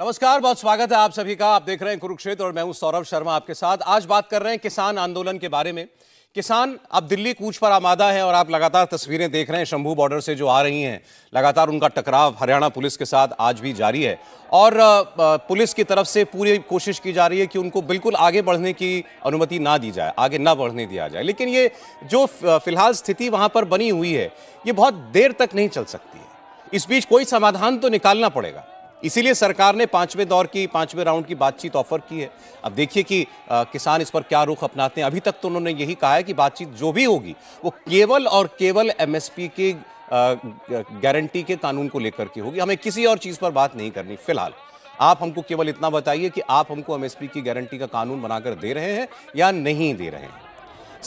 नमस्कार बहुत स्वागत है आप सभी का आप देख रहे हैं कुरुक्षेत्र और मैं हूं सौरभ शर्मा आपके साथ आज बात कर रहे हैं किसान आंदोलन के बारे में किसान अब दिल्ली कूच पर आमादा है और आप लगातार तस्वीरें देख रहे हैं शंभू बॉर्डर से जो आ रही हैं लगातार उनका टकराव हरियाणा पुलिस के साथ आज भी जारी है और पुलिस की तरफ से पूरी कोशिश की जा रही है कि उनको बिल्कुल आगे बढ़ने की अनुमति ना दी जाए आगे ना बढ़ने दिया जाए लेकिन ये जो फिलहाल स्थिति वहाँ पर बनी हुई है ये बहुत देर तक नहीं चल सकती है इस बीच कोई समाधान तो निकालना पड़ेगा इसीलिए सरकार ने पांचवें दौर की पांचवें राउंड की बातचीत ऑफर की है अब देखिए कि आ, किसान इस पर क्या रुख अपनाते हैं अभी तक तो उन्होंने यही कहा है कि बातचीत जो भी होगी वो केवल और केवल एमएसपी के गारंटी के कानून को लेकर के होगी हमें किसी और चीज़ पर बात नहीं करनी फिलहाल आप हमको केवल इतना बताइए कि आप हमको एमएसपी की गारंटी का कानून बनाकर दे रहे हैं या नहीं दे रहे हैं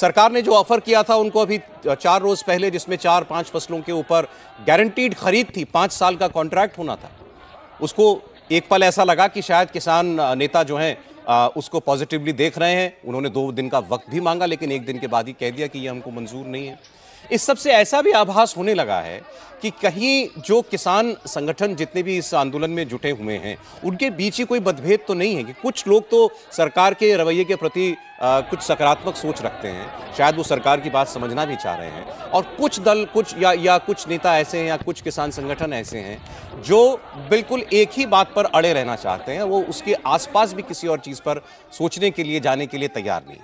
सरकार ने जो ऑफर किया था उनको अभी चार रोज पहले जिसमें चार पांच फसलों के ऊपर गारंटीड खरीद थी पांच साल का कॉन्ट्रैक्ट होना था उसको एक पल ऐसा लगा कि शायद किसान नेता जो हैं उसको पॉजिटिवली देख रहे हैं उन्होंने दो दिन का वक्त भी मांगा लेकिन एक दिन के बाद ही कह दिया कि ये हमको मंजूर नहीं है इस सब से ऐसा भी आभास होने लगा है कि कहीं जो किसान संगठन जितने भी इस आंदोलन में जुटे हुए हैं उनके बीच ही कोई मतभेद तो नहीं है कि कुछ लोग तो सरकार के रवैये के प्रति आ, कुछ सकारात्मक सोच रखते हैं शायद वो सरकार की बात समझना भी चाह रहे हैं और कुछ दल कुछ या या कुछ नेता ऐसे हैं या कुछ किसान संगठन ऐसे हैं जो बिल्कुल एक ही बात पर अड़े रहना चाहते हैं वो उसके आसपास भी किसी और चीज़ पर सोचने के लिए जाने के लिए तैयार नहीं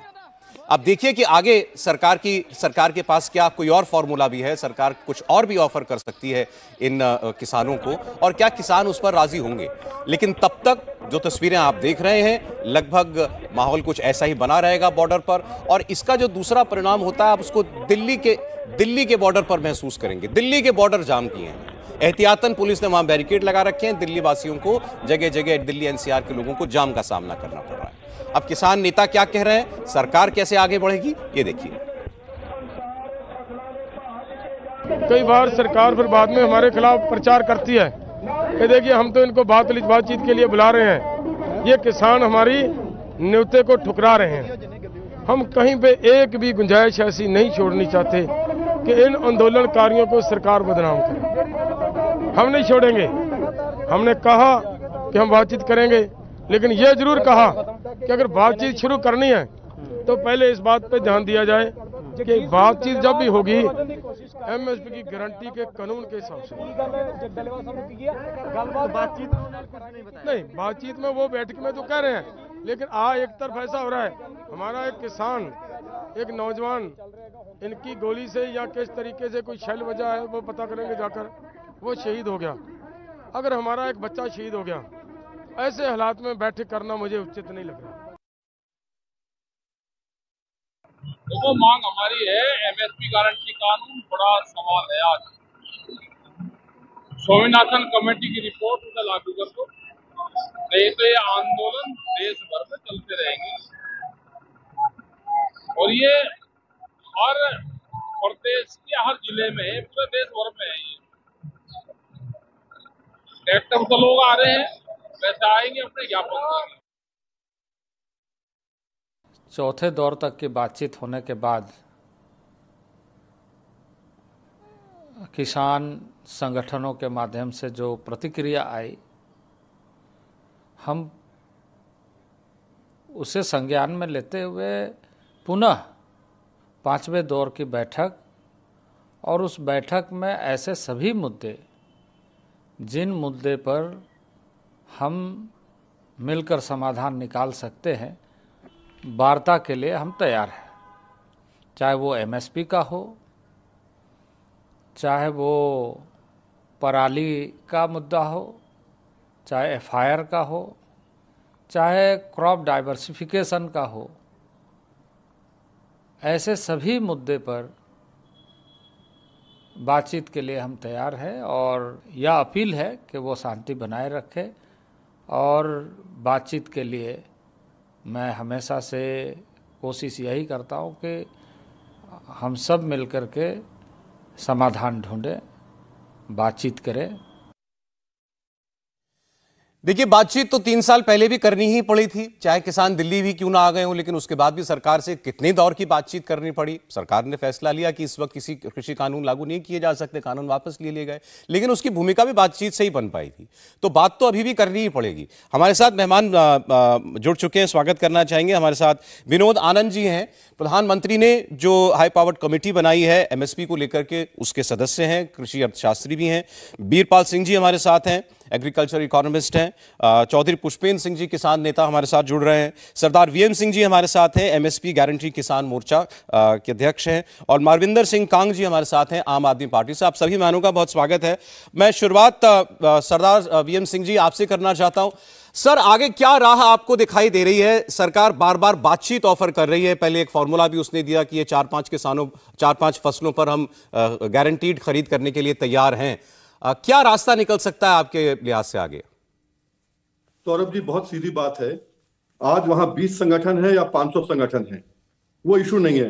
अब देखिए कि आगे सरकार की सरकार के पास क्या कोई और फॉर्मूला भी है सरकार कुछ और भी ऑफर कर सकती है इन किसानों को और क्या किसान उस पर राजी होंगे लेकिन तब तक जो तस्वीरें आप देख रहे हैं लगभग माहौल कुछ ऐसा ही बना रहेगा बॉर्डर पर और इसका जो दूसरा परिणाम होता है आप उसको दिल्ली के दिल्ली के बॉर्डर पर महसूस करेंगे दिल्ली के बॉर्डर जाम किए हैं एहतियातन पुलिस ने वहां बैरिकेड लगा रखे हैं दिल्ली वासियों को जगह जगह दिल्ली एनसीआर के लोगों को जाम का सामना करना पड़ रहा है अब किसान नेता क्या कह रहे हैं सरकार कैसे आगे बढ़ेगी ये देखिए कई बार सरकार फिर बाद में हमारे खिलाफ प्रचार करती है कि देखिए हम तो इनको बात बातचीत के लिए बुला रहे हैं ये किसान हमारी न्योते को ठुकरा रहे हैं हम कहीं पे एक भी गुंजाइश ऐसी नहीं छोड़नी चाहते कि इन आंदोलनकारियों को सरकार बदनाम करे हम नहीं छोड़ेंगे हमने कहा कि हम बातचीत करेंगे लेकिन ये जरूर कहा कि अगर बातचीत शुरू करनी है तो पहले इस बात पर ध्यान दिया जाए कि बातचीत जब भी होगी एमएसपी की गारंटी के कानून के हिसाब से नहीं बातचीत में वो बैठक में तो कह रहे हैं लेकिन आ एक तरफ ऐसा हो रहा है हमारा एक किसान एक नौजवान इनकी गोली से या किस तरीके से कोई शैल वजह है वो पता करेंगे जाकर वो शहीद हो गया अगर हमारा एक बच्चा शहीद हो गया ऐसे हालात में बैठक करना मुझे उचित नहीं लग रहा देखो मांग हमारी है एमएसपी गारंटी कानून बड़ा सवाल है आज स्वामीनाथन कमेटी की रिपोर्ट उसे लागू कर दो नहीं तो ये आंदोलन देश भर में चलते रहेंगे और ये हर प्रदेश के हर जिले में पूरे देश भर में है ये ट्रैक्टर तो लोग आ रहे हैं वैसे आएंगे अपने ज्ञापन चौथे दौर तक की बातचीत होने के बाद किसान संगठनों के माध्यम से जो प्रतिक्रिया आई हम उसे संज्ञान में लेते हुए पुनः पांचवें दौर की बैठक और उस बैठक में ऐसे सभी मुद्दे जिन मुद्दे पर हम मिलकर समाधान निकाल सकते हैं वार्ता के लिए हम तैयार हैं चाहे वो एमएसपी का हो चाहे वो पराली का मुद्दा हो चाहे एफ का हो चाहे क्रॉप डाइवर्सिफिकेशन का हो ऐसे सभी मुद्दे पर बातचीत के लिए हम तैयार हैं और यह अपील है कि वो शांति बनाए रखें और बातचीत के लिए मैं हमेशा से कोशिश यही करता हूँ कि हम सब मिलकर के समाधान ढूंढें बातचीत करें देखिए बातचीत तो तीन साल पहले भी करनी ही पड़ी थी चाहे किसान दिल्ली भी क्यों ना आ गए हों लेकिन उसके बाद भी सरकार से कितने दौर की बातचीत करनी पड़ी सरकार ने फैसला लिया कि इस वक्त किसी कृषि कानून लागू नहीं किए जा सकते कानून वापस ले लिए गए लेकिन उसकी भूमिका भी बातचीत से ही बन पाई थी तो बात तो अभी भी करनी ही पड़ेगी हमारे साथ मेहमान जुड़ चुके हैं स्वागत करना चाहेंगे हमारे साथ विनोद आनंद जी हैं प्रधानमंत्री ने जो हाई पावर्ड कमेटी बनाई है एमएसपी को लेकर के उसके सदस्य हैं कृषि अर्थशास्त्री भी हैं बीरपाल सिंह जी हमारे साथ हैं एग्रीकल्चर इकोनॉमिस्ट हैं चौधरी पुष्पेंद्र सिंह जी किसान नेता हमारे साथ जुड़ रहे हैं सरदार वीएम सिंह जी हमारे साथ हैं एमएसपी गारंटी किसान मोर्चा के अध्यक्ष हैं और मारविंदर सिंह कांग जी हमारे साथ हैं आम आदमी पार्टी से आप सभी मानों का बहुत स्वागत है मैं शुरुआत सरदार वी सिंह जी आपसे करना चाहता हूँ सर आगे क्या राह आपको दिखाई दे रही है सरकार बार बार बातचीत ऑफर कर रही है पहले एक फॉर्मूला भी उसने दिया कि ये चार पांच किसानों चार पांच फसलों पर हम गारंटीड खरीद करने के लिए तैयार हैं क्या रास्ता निकल सकता है आपके लिहाज से आगे सौरभ जी बहुत सीधी बात है आज वहां 20 संगठन है या 500 संगठन है वो इशू नहीं है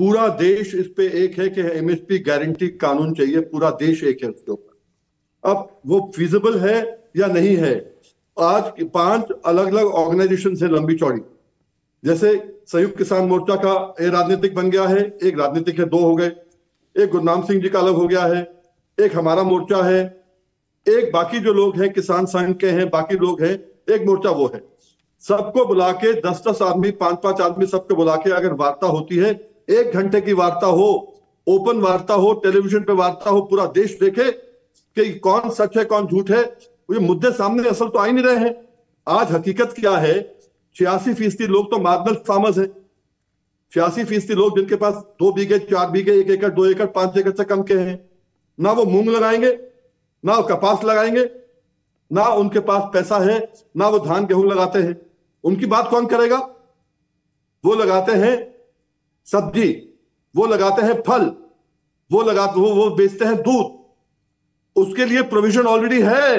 पूरा देश इस पे एक है कि एमएसपी गारंटी कानून चाहिए पूरा देश एक है उसके ऊपर अब वो फिजिबल है या नहीं है आज पांच अलग अलग ऑर्गेनाइजेशन है लंबी चौड़ी जैसे संयुक्त किसान मोर्चा का एक राजनीतिक बन गया है एक राजनीतिक है दो हो गए एक गुरनाम सिंह जी का अलग हो गया है एक हमारा मोर्चा है एक बाकी जो लोग हैं किसान संघ के हैं बाकी लोग हैं एक मोर्चा वो है सबको बुला के दस दस आदमी पांच पांच आदमी सबको बुला के अगर वार्ता होती है एक घंटे की वार्ता हो ओपन वार्ता हो टेलीविजन पे वार्ता हो पूरा देश देखे कि कौन सच है कौन झूठ है ये मुद्दे सामने असल तो आ ही नहीं रहे हैं आज हकीकत क्या है छियासी फीसदी लोग तो मार्बल फार्मर्स है छियासी फीसदी लोग जिनके पास दो बीघे चार बीघे एक एकड़ दो एकड़ पांच एकड़ से कम के हैं ना वो मूंग लगाएंगे ना वो कपास लगाएंगे ना उनके पास पैसा है ना वो धान गेहूं लगाते हैं उनकी बात कौन करेगा वो लगाते हैं सब्जी वो लगाते हैं फल वो लगाते वो वो बेचते हैं दूध उसके लिए प्रोविजन ऑलरेडी है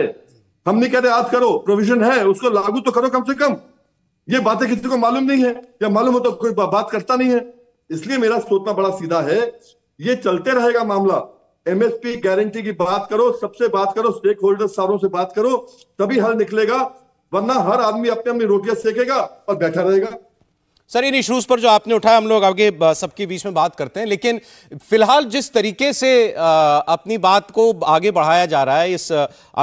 हम नहीं कहते आज करो प्रोविजन है उसको लागू तो करो कम से कम ये बातें किसी को मालूम नहीं है या मालूम हो तो कोई बात करता नहीं है इसलिए मेरा सोचना बड़ा सीधा है ये चलते रहेगा मामला एमएसपी गारंटी की बात करो सबसे बात करो स्टेक होल्डर सारों से बात करो तभी हल निकलेगा वरना हर आदमी अपने अपनी रोटियां सेकेगा और बैठा रहेगा सर इन इशूज पर जो आपने उठाया हम लोग आगे सबके बीच में बात करते हैं लेकिन फिलहाल जिस तरीके से अपनी बात को आगे बढ़ाया जा रहा है इस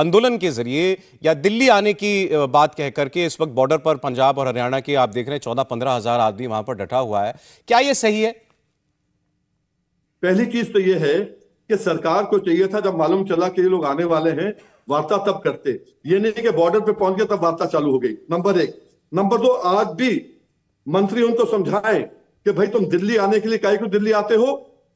आंदोलन के जरिए या दिल्ली आने की बात कह करके इस वक्त बॉर्डर पर पंजाब और हरियाणा के आप देख रहे हैं चौदह पंद्रह हजार आदमी वहां पर डटा हुआ है क्या ये सही है पहली चीज तो यह है कि सरकार को चाहिए था जब मालूम चला कि ये लोग आने वाले हैं वार्ता तब करते ये नहीं कि बॉर्डर पे पहुंच गए तब वार्ता चालू हो गई नंबर एक नंबर दो आज भी मंत्री उनको समझाएं कि भाई तुम दिल्ली आने के लिए कई को दिल्ली आते हो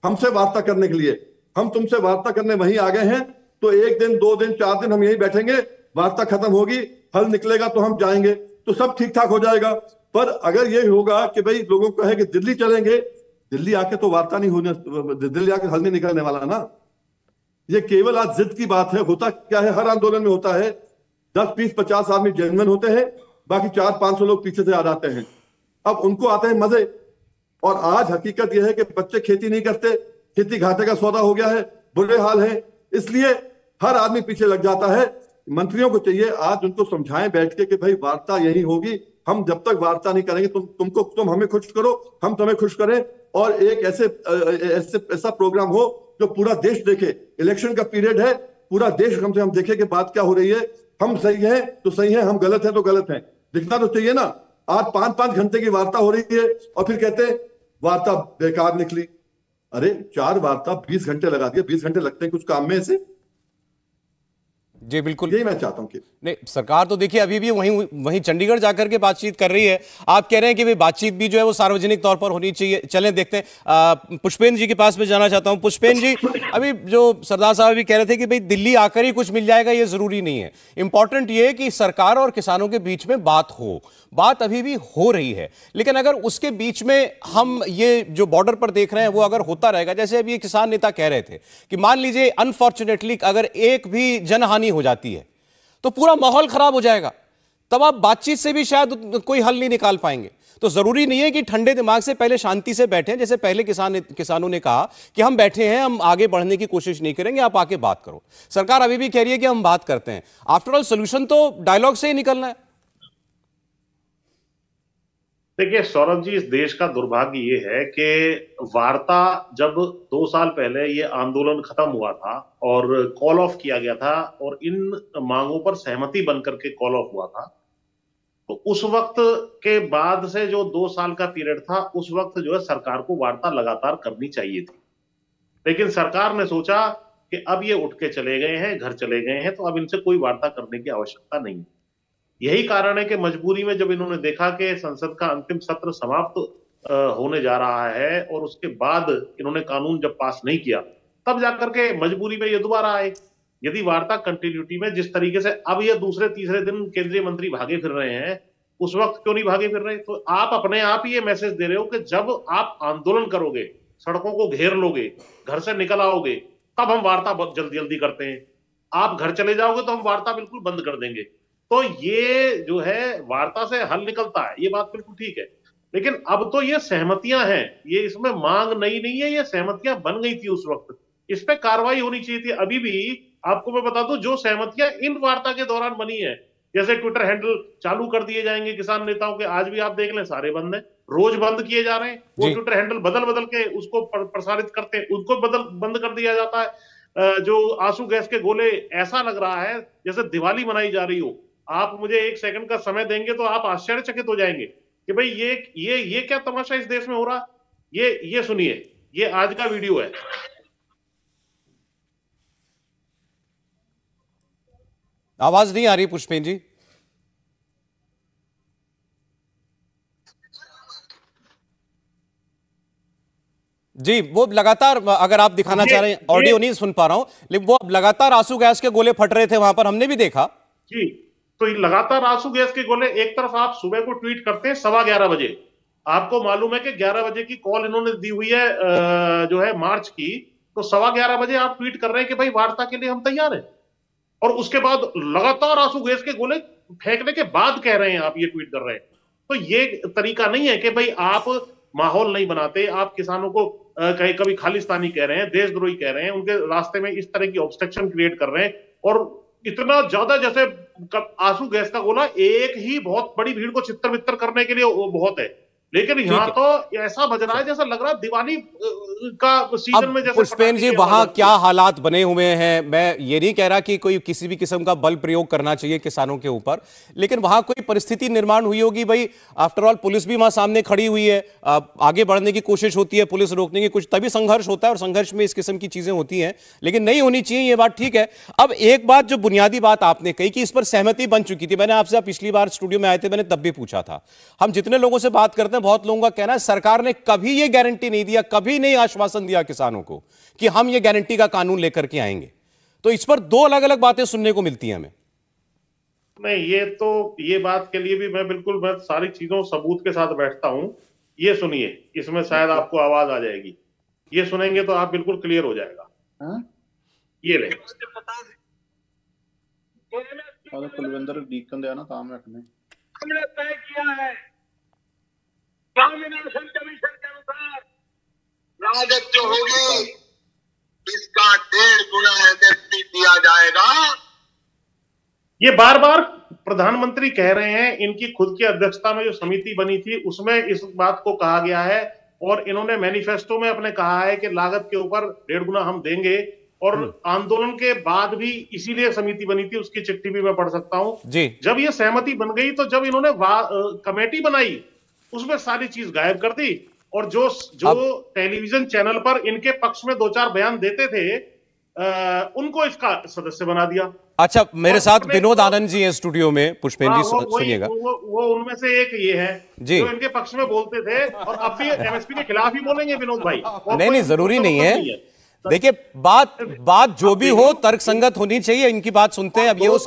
हमसे वार्ता करने के लिए हम तुमसे वार्ता करने वहीं आ गए हैं तो एक दिन दो दिन चार दिन हम यहीं बैठेंगे वार्ता खत्म होगी हल निकलेगा तो हम जाएंगे तो सब ठीक ठाक हो जाएगा पर अगर ये होगा कि भाई लोगों को है कि दिल्ली चलेंगे दिल्ली आके तो वार्ता नहीं होने दिल्ली आके हल नहीं निकलने वाला ना ये केवल आज जिद की बात है होता क्या है हर आंदोलन में होता है दस बीस पचास आदमी जेनवन होते हैं बाकी चार पांच सौ लोग पीछे से आ जाते हैं अब उनको आते हैं मजे और आज हकीकत यह है कि बच्चे खेती नहीं करते खेती घाटे का सौदा हो गया है बुरे हाल है इसलिए हर आदमी पीछे लग जाता है मंत्रियों को चाहिए आज उनको समझाएं बैठ के कि भाई वार्ता यही होगी हम जब तक वार्ता नहीं करेंगे तुम तुमको तुम हमें खुश करो हम तुम्हें खुश करें और एक ऐसे ऐसे ऐसा प्रोग्राम हो जो पूरा देश देखे इलेक्शन का पीरियड है पूरा देश कम से कम देखे कि बात क्या हो रही है हम सही हैं तो सही हैं हम गलत हैं तो गलत हैं दिखना तो चाहिए ना आज पांच पांच घंटे की वार्ता हो रही है और फिर कहते हैं वार्ता बेकार निकली अरे चार वार्ता बीस घंटे लगा दिया बीस घंटे लगते हैं कुछ काम में ऐसे जी बिल्कुल यही मैं चाहता हूँ कि नहीं सरकार तो देखिए अभी भी वहीं वहीं चंडीगढ़ जाकर के बातचीत कर रही है आप कह रहे हैं कि भाई बातचीत भी जो है वो सार्वजनिक तौर पर होनी चाहिए चलें देखते हैं पुष्पेन जी के पास मैं जाना चाहता हूं पुष्पेन जी अभी जो सरदार साहब भी कह रहे थे कि भाई दिल्ली आकर ही कुछ मिल जाएगा ये जरूरी नहीं है इंपॉर्टेंट ये है कि सरकार और किसानों के बीच में बात हो बात अभी भी हो रही है लेकिन अगर उसके बीच में हम ये जो बॉर्डर पर देख रहे हैं वो अगर होता रहेगा जैसे अभी ये किसान नेता कह रहे थे कि मान लीजिए अनफॉर्चुनेटली अगर एक भी जनहानि हो जाती है तो पूरा माहौल खराब हो जाएगा तब आप बातचीत से भी शायद कोई हल नहीं निकाल पाएंगे तो जरूरी नहीं है कि ठंडे दिमाग से पहले शांति से बैठे जैसे पहले किसान किसानों ने कहा कि हम बैठे हैं हम आगे बढ़ने की कोशिश नहीं करेंगे आप आके बात करो सरकार अभी भी कह रही है कि हम बात करते हैं आफ्टरऑल सोल्यूशन तो डायलॉग से ही निकलना है देखिए सौरभ जी इस देश का दुर्भाग्य ये है कि वार्ता जब दो साल पहले ये आंदोलन खत्म हुआ था और कॉल ऑफ किया गया था और इन मांगों पर सहमति बनकर के कॉल ऑफ हुआ था तो उस वक्त के बाद से जो दो साल का पीरियड था उस वक्त जो है सरकार को वार्ता लगातार करनी चाहिए थी लेकिन सरकार ने सोचा कि अब ये उठ के चले गए हैं घर चले गए हैं तो अब इनसे कोई वार्ता करने की आवश्यकता नहीं है यही कारण है कि मजबूरी में जब इन्होंने देखा कि संसद का अंतिम सत्र समाप्त होने जा रहा है और उसके बाद इन्होंने कानून जब पास नहीं किया तब जाकर के मजबूरी में ये दोबारा आए यदि वार्ता कंटिन्यूटी में जिस तरीके से अब ये दूसरे तीसरे दिन केंद्रीय मंत्री भागे फिर रहे हैं उस वक्त क्यों नहीं भागे फिर रहे तो आप अपने आप ही ये मैसेज दे रहे हो कि जब आप आंदोलन करोगे सड़कों को घेर लोगे घर से निकल आओगे तब हम वार्ता बहुत जल्दी जल्दी करते हैं आप घर चले जाओगे तो हम वार्ता बिल्कुल बंद कर देंगे तो ये जो है वार्ता से हल निकलता है ये बात बिल्कुल ठीक है लेकिन अब तो ये सहमतियां हैं ये इसमें मांग नई नहीं है ये सहमतियां बन गई थी उस वक्त इस पर कार्रवाई होनी चाहिए थी अभी भी आपको मैं बता दू जो सहमतियां इन वार्ता के दौरान बनी है जैसे ट्विटर हैंडल चालू कर दिए जाएंगे किसान नेताओं के आज भी आप देख लें सारे बंद हैं रोज बंद किए जा रहे हैं वो ट्विटर हैंडल बदल बदल के उसको प्रसारित करते हैं उनको बदल बंद कर दिया जाता है जो आंसू गैस के गोले ऐसा लग रहा है जैसे दिवाली मनाई जा रही हो आप मुझे एक सेकंड का समय देंगे तो आप आश्चर्यचकित हो जाएंगे कि भाई ये ये ये क्या तमाशा इस देश में हो रहा ये ये सुनिए ये आज का वीडियो है आवाज नहीं आ रही पुष्पेन जी जी वो लगातार अगर आप दिखाना चाह रहे हैं ऑडियो नहीं सुन पा रहा हूं लेकिन वो लगातार आंसू गैस के गोले फट रहे थे वहां पर हमने भी देखा जी तो लगातार आंसू गैस के गोले एक तरफ आप सुबह को ट्वीट करते हैं सवा ग्यारह बजे आपको मालूम है कि ग्यारह बजे की कॉल इन्होंने दी हुई है जो है मार्च की तो सवा ग्यारह बजे आप ट्वीट कर रहे हैं कि भाई वार्ता के लिए हम तैयार हैं और उसके बाद लगातार आंसू गैस के गोले फेंकने के बाद कह रहे हैं आप ये ट्वीट कर रहे हैं तो ये तरीका नहीं है कि भाई आप माहौल नहीं बनाते आप किसानों को कहीं कभी खालिस्तानी कह रहे हैं देशद्रोही कह रहे हैं उनके रास्ते में इस तरह की ऑब्स्ट्रक्शन क्रिएट कर रहे हैं और इतना ज्यादा जैसे आंसू गैस का गोला एक ही बहुत बड़ी भीड़ को चित्र करने के लिए वो बहुत है लेकिन यहाँ तो ऐसा बज रहा है जैसा लग रहा है दिवाली का सीजन में जैसे पुष्पेन जी वहां क्या हालात बने हुए हैं मैं ये नहीं कह रहा कि कोई किसी भी किस्म का बल प्रयोग करना चाहिए किसानों के ऊपर लेकिन वहां कोई परिस्थिति निर्माण हुई होगी भाई आफ्टर ऑल पुलिस भी वहां सामने खड़ी हुई है आगे बढ़ने की कोशिश होती है पुलिस रोकने की कुछ तभी संघर्ष होता है और संघर्ष में इस किस्म की चीजें होती है लेकिन नहीं होनी चाहिए ये बात ठीक है अब एक बात जो बुनियादी बात आपने कही कि इस पर सहमति बन चुकी थी मैंने आपसे पिछली बार स्टूडियो में आए थे मैंने तब भी पूछा था हम जितने लोगों से बात करते में बहुत लोगों का कहना है सरकार ने कभी यह गारंटी नहीं दिया कभी नहीं आश्वासन दिया किसानों को कि हम ये गारंटी का कानून लेकर के आएंगे तो इस पर दो अलग अलग बातें सुनने को मिलती हैं हमें नहीं ये तो ये बात के लिए भी मैं बिल्कुल मैं सारी चीजों सबूत के साथ बैठता हूं ये सुनिए इसमें शायद आपको आवाज आ जाएगी ये सुनेंगे तो आप बिल्कुल क्लियर हो जाएगा हा? ये ले कुलविंदर डीकन देना काम रखने हमने तय किया है स्वामीनाथन कमीशन के अनुसार लागत जो होगी इसका डेढ़ गुना एमएसपी दिया जाएगा ये बार बार प्रधानमंत्री कह रहे हैं इनकी खुद की अध्यक्षता में जो समिति बनी थी उसमें इस बात को कहा गया है और इन्होंने मैनिफेस्टो में अपने कहा है कि लागत के ऊपर डेढ़ गुना हम देंगे और हम्म। आंदोलन के बाद भी इसीलिए समिति बनी थी उसकी चिट्ठी भी मैं पढ़ सकता हूँ जब ये सहमति बन गई तो जब इन्होंने कमेटी बनाई उसमें सारी चीज गायब कर दी और जो जो टेलीविजन चैनल पर इनके पक्ष में दो चार बयान देते थे आ, उनको इसका सदस्य बना दिया अच्छा मेरे साथ विनोद आनंद जी हैं स्टूडियो में पुष्पेन हाँ, जी सुनिएगा वो, वो उनमें से एक ये है जी जो इनके पक्ष में बोलते थे और अब भी एमएसपी के खिलाफ ही बोलेंगे विनोद भाई नहीं नहीं जरूरी नहीं है देखिए बात बात जो भी हो तर्क संगत होनी चाहिए इनकी बात सुनते हैं अब हाँ, ये उस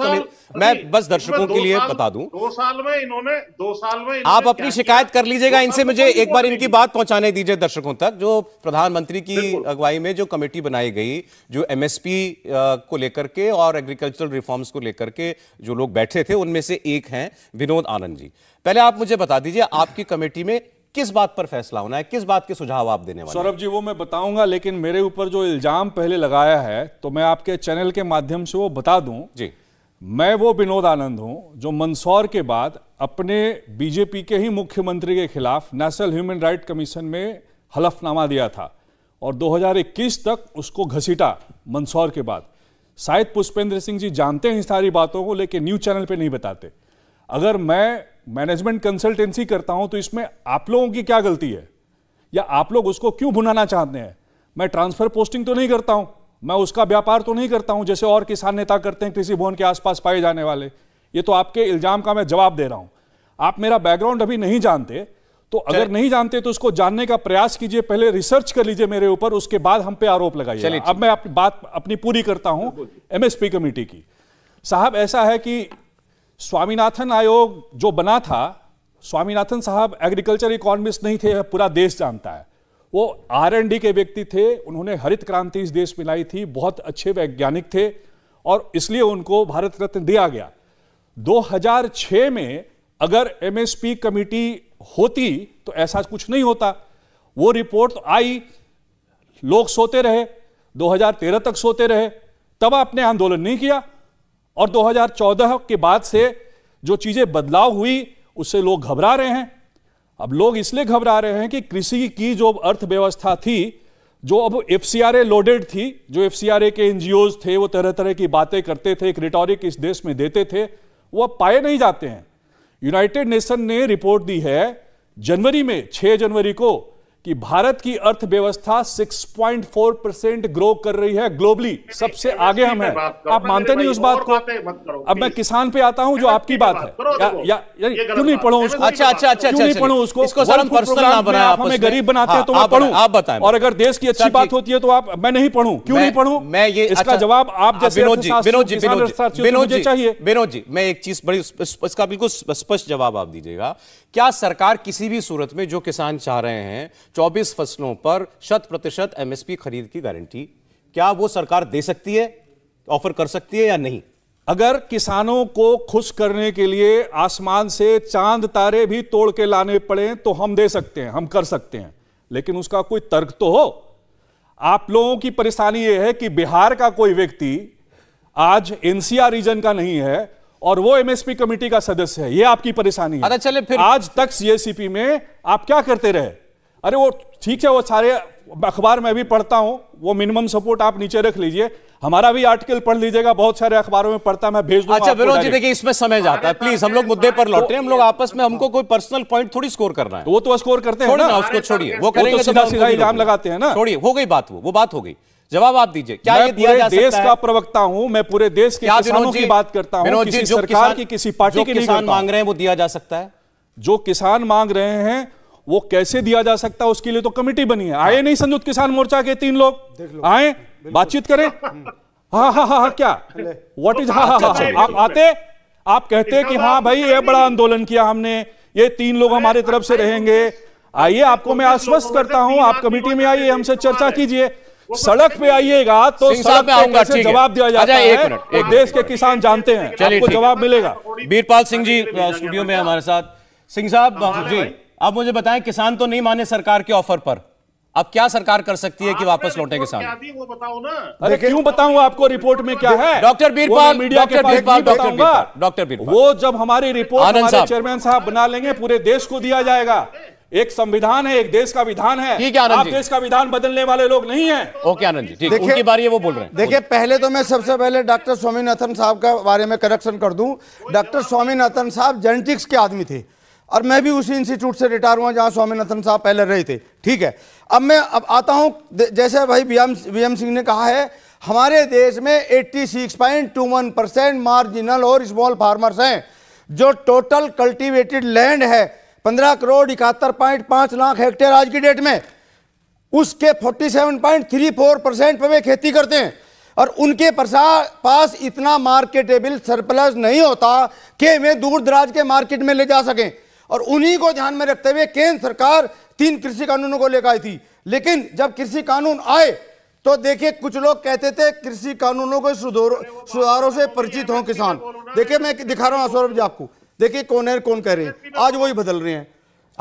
मैं बस दर्शकों के लिए बता दूं दो साल में इन्होंने दो साल में आप अपनी शिकायत कर लीजिएगा इनसे मुझे तो एक बार इनकी बात पहुंचाने दीजिए दर्शकों तक जो प्रधानमंत्री की अगुवाई में जो कमेटी बनाई गई जो एमएसपी को लेकर के और एग्रीकल्चरल रिफॉर्म्स को लेकर के जो लोग बैठे थे उनमें से एक हैं विनोद आनंद जी पहले आप मुझे बता दीजिए आपकी कमेटी में किस बात पर फैसला होना है किस बात के सुझाव आप देने वाले सौरभ जी वो मैं बताऊंगा लेकिन मेरे ऊपर जो इल्जाम पहले लगाया है तो मैं आपके चैनल के माध्यम से वो बता दूं जी मैं वो विनोद आनंद हूं जो मंदसौर के बाद अपने बीजेपी के ही मुख्यमंत्री के खिलाफ नेशनल ह्यूमन राइट कमीशन में हलफनामा दिया था और दो तक उसको घसीटा मंदसौर के बाद शायद पुष्पेंद्र सिंह जी जानते हैं सारी बातों को लेकिन न्यूज चैनल पर नहीं बताते अगर मैं मैनेजमेंट कंसल्टेंसी करता हूं तो इसमें आप लोगों की क्या गलती है या आप लोग उसको क्यों भुनाना चाहते हैं मैं ट्रांसफर पोस्टिंग तो नहीं करता हूं मैं उसका व्यापार तो नहीं करता हूं जैसे और किसान नेता करते हैं कृषि भवन के आसपास पाए जाने वाले ये तो आपके इल्जाम का मैं जवाब दे रहा हूं आप मेरा बैकग्राउंड अभी नहीं जानते तो अगर नहीं जानते तो उसको जानने का प्रयास कीजिए पहले रिसर्च कर लीजिए मेरे ऊपर उसके बाद हम पे आरोप लगाइए अब मैं अपनी बात अपनी पूरी करता हूं एमएसपी कमेटी की साहब ऐसा है कि स्वामीनाथन आयोग जो बना था स्वामीनाथन साहब एग्रीकल्चर इकोनॉमिस्ट नहीं थे पूरा देश जानता है वो आर एन डी के व्यक्ति थे उन्होंने हरित क्रांति इस देश में लाई थी बहुत अच्छे वैज्ञानिक थे और इसलिए उनको भारत रत्न दिया गया 2006 में अगर एमएसपी कमेटी होती तो ऐसा कुछ नहीं होता वो रिपोर्ट तो आई लोग सोते रहे 2013 तक सोते रहे तब आपने आंदोलन नहीं किया और 2014 के बाद से जो चीजें बदलाव हुई उससे लोग घबरा रहे हैं अब लोग इसलिए घबरा रहे हैं कि कृषि की जो अर्थव्यवस्था थी जो अब एफ लोडेड थी जो एफ के एन थे वो तरह तरह की बातें करते थे एक रिटोरिक इस देश में देते थे वो अब पाए नहीं जाते हैं यूनाइटेड नेशन ने रिपोर्ट दी है जनवरी में 6 जनवरी को कि भारत की अर्थव्यवस्था 6.4 परसेंट ग्रो कर रही है ग्लोबली सबसे आगे हम हैं आप मानते नहीं उस बात को अब मैं किसान पे आता हूं जो आपकी बात है क्यों नहीं पढ़ो उसको अच्छा अच्छा अच्छा क्यों नहीं पढ़ो उसको इसको पर्सनल ना बनाएं आप हमें गरीब बनाते हैं तो मैं पढ़ू आप बताएं और अगर देश की अच्छी बात होती है तो आप मैं नहीं पढ़ू क्यों नहीं पढ़ू मैं ये इसका अच्छा, जवाब आप हाँ, जैसे चाहिए विनोद जी मैं एक चीज बड़ी इसका बिल्कुल स्पष्ट जवाब आप दीजिएगा क्या सरकार किसी भी सूरत में जो किसान चाह रहे हैं 24 फसलों पर शत प्रतिशत एमएसपी खरीद की गारंटी क्या वो सरकार दे सकती है ऑफर कर सकती है या नहीं अगर किसानों को खुश करने के लिए आसमान से चांद तारे भी तोड़ के लाने पड़े तो हम दे सकते हैं हम कर सकते हैं लेकिन उसका कोई तर्क तो हो आप लोगों की परेशानी यह है कि बिहार का कोई व्यक्ति आज एनसीआर रीजन का नहीं है और वो एमएसपी कमेटी का सदस्य है ये आपकी परेशानी है अच्छा, चले फिर आज तक सीएसीपी में आप क्या करते रहे अरे वो ठीक है वो सारे अखबार में भी पढ़ता हूं वो मिनिमम सपोर्ट आप नीचे रख लीजिए हमारा भी आर्टिकल पढ़ लीजिएगा बहुत सारे अखबारों में पढ़ता मैं भेज अच्छा विनोद जी देखिए इसमें समय जाता है प्लीज हम लोग मुद्दे पर तो लौट रहे हैं हम लोग आपस में हमको कोई पर्सनल पॉइंट थोड़ी स्कोर करना है तो वो तो स्कोर करते हैं ना उसको छोड़िए वो तो करेंगे तो सीधा सीधा इल्जाम लगाते हैं ना छोड़िए हो गई बात वो वो बात हो गई जवाब आप दीजिए क्या मैं ये दिया जा देश का प्रवक्ता हूं मैं पूरे देश के किसानों की बात करता हूं किसी जो सरकार किसान, की किसी पार्टी के किसान मांग रहे हैं वो दिया जा सकता है जो किसान मांग रहे हैं वो कैसे दिया जा सकता है उसके लिए तो कमेटी बनी है आए नहीं संयुक्त किसान मोर्चा के तीन लोग आए बातचीत करें हाँ हाँ हाँ, हाँ क्या व्हाट इज हा हा हा आप अच्छा। आते आप कहते कि हाँ भाई ये बड़ा आंदोलन किया हमने ये तीन लोग हमारे तरफ से रहेंगे आइए आपको तो मैं आश्वस्त करता हूं आप कमेटी में आइए हमसे चर्चा कीजिए सड़क पे आइएगा तो सड़क पे आऊंगा जवाब दिया जाता अच्छा, है एक मिनट एक देश के किसान जानते हैं आपको जवाब मिलेगा बीरपाल सिंह जी स्टूडियो में हमारे साथ सिंह साहब हाँ, हाँ, जी आप मुझे बताएं किसान तो नहीं माने सरकार के ऑफर पर अब क्या सरकार कर सकती है कि वापस लौटे किसान अरे क्यों बताऊं आपको रिपोर्ट में क्या है डॉक्टर बीरपाल मीडिया के बीरपाल डॉक्टर बीरपाल वो जब हमारी रिपोर्ट हमारे चेयरमैन साहब बना लेंगे पूरे देश को दिया जाएगा एक संविधान है एक देश का विधान है ठीक है आप देश का विधान बदलने वाले लोग नहीं है ओके आनंद जी ठीक उनकी बारी है वो बोल रहे हैं देखिए पहले तो मैं सबसे पहले डॉक्टर स्वामीनाथन साहब का बारे में करेक्शन कर दूं डॉक्टर स्वामीनाथन साहब जेनेटिक्स के आदमी थे और मैं भी उसी इंस्टीट्यूट से रिटायर हुआ जहां स्वामीनाथन साहब पहले रहे थे ठीक है अब मैं अब आता हूं जैसे भाई वी एम सिंह ने कहा है हमारे देश में 86.21 परसेंट मार्जिनल और स्मॉल फार्मर्स हैं जो टोटल कल्टीवेटेड लैंड है पंद्रह करोड़ इकहत्तर पॉइंट पाँच लाख हेक्टेयर आज की डेट में उसके forty seven point three four percent पर वे खेती करते हैं और उनके पास इतना मार्केटेबल सरप्लस नहीं होता कि वे दूर दराज के मार्केट में ले जा सकें और उन्हीं को ध्यान में रखते हुए केंद्र सरकार तीन कृषि कानूनों को लेकर आई थी लेकिन जब कृषि कानून आए तो देखिए कुछ लोग कहते थे कृषि कानूनों के सुधारों से परिचित हों किसान देखिए मैं दिखा रहा हूं सौरभ जी आपको देखिए कौन है कौन कह रहे हैं आज वही बदल रहे हैं